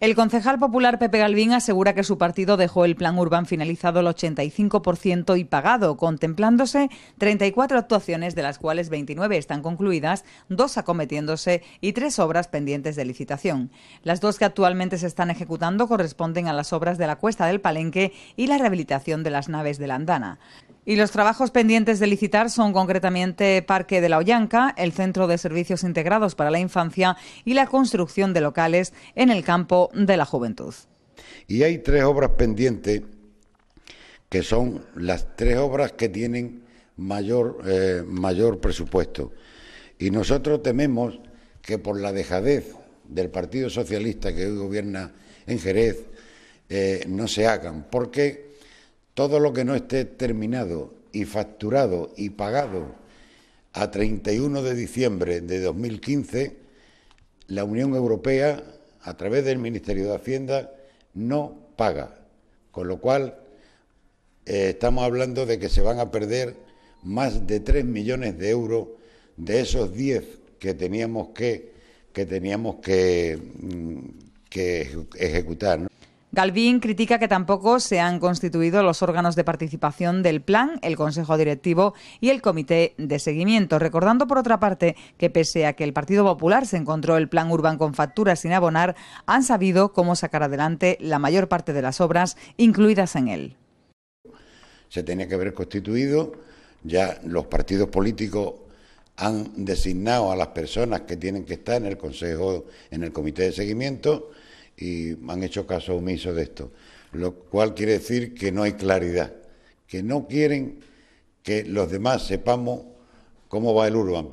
El concejal popular Pepe Galvín asegura que su partido dejó el plan urbano finalizado el 85% y pagado, contemplándose 34 actuaciones, de las cuales 29 están concluidas, dos acometiéndose y tres obras pendientes de licitación. Las dos que actualmente se están ejecutando corresponden a las obras de la Cuesta del Palenque y la rehabilitación de las naves de la Andana. Y los trabajos pendientes de licitar son concretamente Parque de la Ollanca, el Centro de Servicios Integrados para la Infancia y la construcción de locales en el campo de la juventud. Y hay tres obras pendientes que son las tres obras que tienen mayor, eh, mayor presupuesto. Y nosotros tememos que por la dejadez del Partido Socialista que hoy gobierna en Jerez, eh, no se hagan, porque todo lo que no esté terminado y facturado y pagado a 31 de diciembre de 2015, la Unión Europea, a través del Ministerio de Hacienda, no paga. Con lo cual, eh, estamos hablando de que se van a perder más de 3 millones de euros de esos 10 que teníamos que, que, teníamos que, mm, ejecutar. Calvin critica que tampoco se han constituido los órganos de participación del plan, el Consejo Directivo y el Comité de Seguimiento, recordando por otra parte que pese a que el Partido Popular se encontró el plan Urban con facturas sin abonar, han sabido cómo sacar adelante la mayor parte de las obras incluidas en él. Se tenía que haber constituido, ya los partidos políticos han designado a las personas que tienen que estar en el Consejo, en el Comité de Seguimiento, y han hecho caso omiso de esto, lo cual quiere decir que no hay claridad, que no quieren que los demás sepamos cómo va el urban.